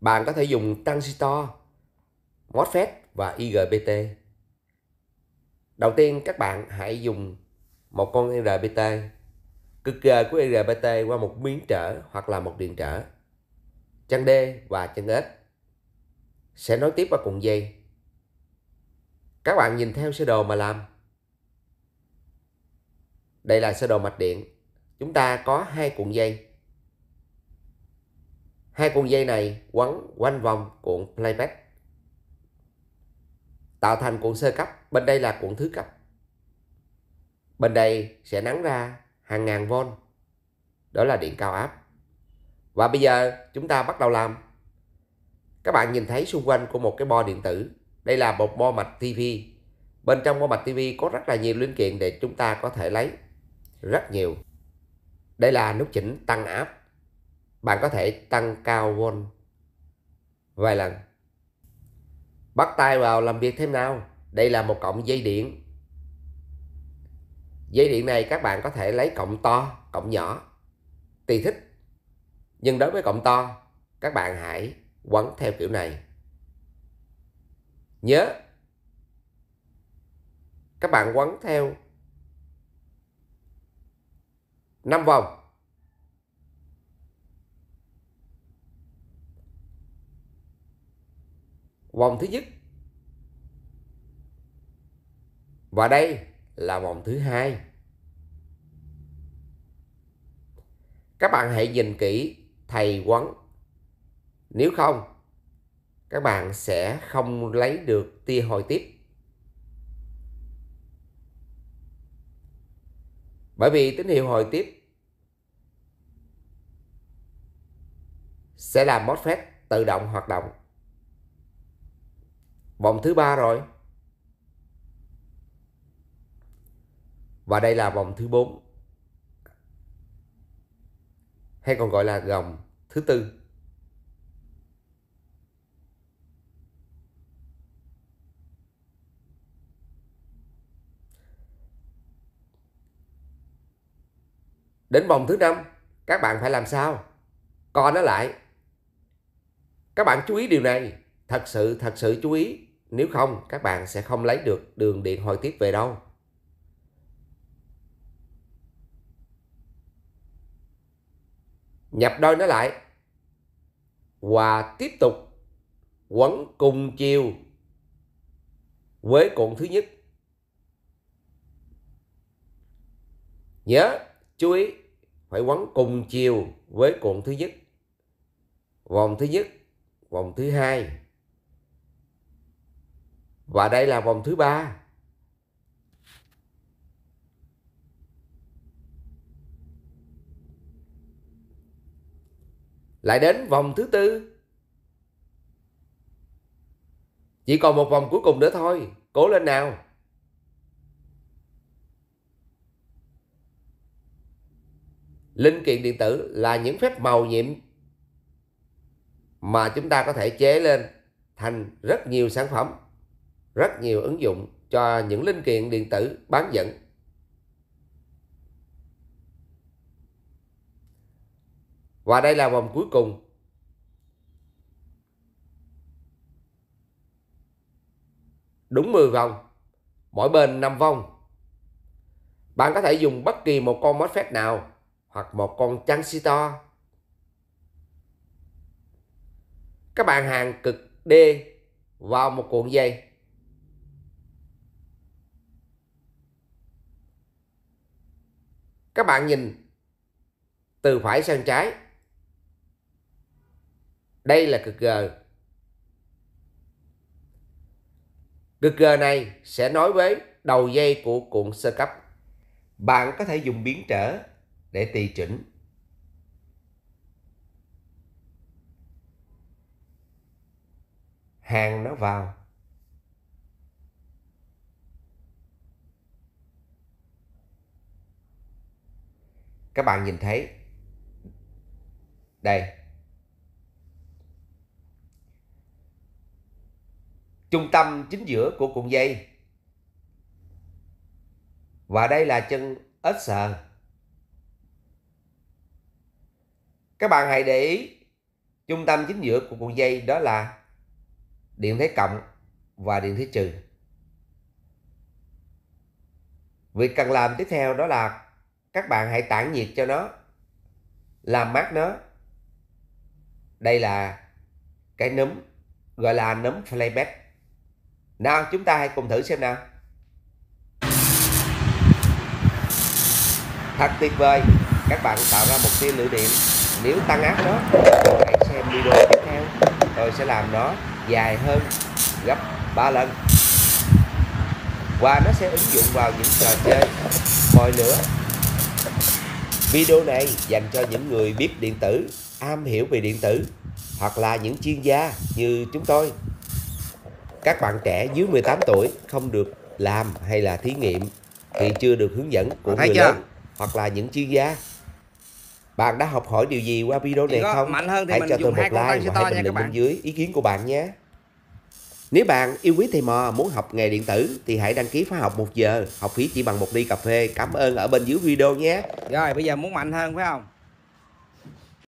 Bạn có thể dùng transistor, MOSFET và IGBT. Đầu tiên các bạn hãy dùng một con IGBT, cực ghề của IGBT qua một biến trở hoặc là một điện trở, chân D và chân S sẽ nối tiếp vào cuộn dây. Các bạn nhìn theo sơ đồ mà làm. Đây là sơ đồ mạch điện. Chúng ta có hai cuộn dây Hai cuộn dây này quấn quanh vòng cuộn playback tạo thành cuộn sơ cấp, bên đây là cuộn thứ cấp. Bên đây sẽ nắng ra hàng ngàn volt, đó là điện cao áp. Và bây giờ chúng ta bắt đầu làm. Các bạn nhìn thấy xung quanh của một cái bo điện tử, đây là một bo mạch TV. Bên trong bo mạch TV có rất là nhiều linh kiện để chúng ta có thể lấy, rất nhiều. Đây là nút chỉnh tăng áp bạn có thể tăng cao volt vài lần. Bắt tay vào làm việc thêm nào. Đây là một cọng dây điện. Dây điện này các bạn có thể lấy cọng to, cọng nhỏ, tùy thích. Nhưng đối với cọng to, các bạn hãy quấn theo kiểu này. Nhớ, các bạn quấn theo 5 vòng vòng thứ nhất và đây là vòng thứ hai các bạn hãy nhìn kỹ thầy quấn nếu không các bạn sẽ không lấy được tia hồi tiếp bởi vì tín hiệu hồi tiếp sẽ làm MOSFET tự động hoạt động vòng thứ ba rồi và đây là vòng thứ bốn hay còn gọi là vòng thứ tư đến vòng thứ năm các bạn phải làm sao co nó lại các bạn chú ý điều này Thật sự, thật sự chú ý, nếu không các bạn sẽ không lấy được đường điện hồi tiếp về đâu. Nhập đôi nó lại. Và tiếp tục quấn cùng chiều với cuộn thứ nhất. Nhớ, chú ý, phải quấn cùng chiều với cuộn thứ nhất. Vòng thứ nhất, vòng thứ hai và đây là vòng thứ ba lại đến vòng thứ tư chỉ còn một vòng cuối cùng nữa thôi cố lên nào linh kiện điện tử là những phép màu nhiệm mà chúng ta có thể chế lên thành rất nhiều sản phẩm rất nhiều ứng dụng cho những linh kiện điện tử bán dẫn. Và đây là vòng cuối cùng. Đúng 10 vòng, mỗi bên 5 vòng. Bạn có thể dùng bất kỳ một con MOSFET nào hoặc một con transistor. Các bạn hàng cực D vào một cuộn dây các bạn nhìn từ phải sang trái đây là cực G cực G này sẽ nối với đầu dây của cuộn sơ cấp bạn có thể dùng biến trở để tùy chỉnh hàng nó vào các bạn nhìn thấy đây trung tâm chính giữa của cuộn dây và đây là chân ếch sờ các bạn hãy để ý trung tâm chính giữa của cuộn dây đó là điện thế cộng và điện thế trừ việc cần làm tiếp theo đó là các bạn hãy tản nhiệt cho nó làm mát nó đây là cái nấm gọi là nấm playback nào chúng ta hãy cùng thử xem nào thật tuyệt vời các bạn tạo ra một tia lửa điện nếu tăng áp nó hãy xem video tiếp theo tôi sẽ làm nó dài hơn gấp 3 lần và nó sẽ ứng dụng vào những trò chơi mồi lửa Video này dành cho những người biết điện tử, am hiểu về điện tử hoặc là những chuyên gia như chúng tôi. Các bạn trẻ dưới 18 tuổi không được làm hay là thí nghiệm khi chưa được hướng dẫn của người lớn hoặc là những chuyên gia. Bạn đã học hỏi điều gì qua video này không? Hãy cho tôi một like và hãy bình luận bên dưới ý kiến của bạn nhé. Nếu bạn yêu quý thầy mò muốn học nghề điện tử thì hãy đăng ký khóa học 1 giờ, học phí chỉ bằng một ly cà phê. Cảm ơn ở bên dưới video nhé. Rồi bây giờ muốn mạnh hơn phải không?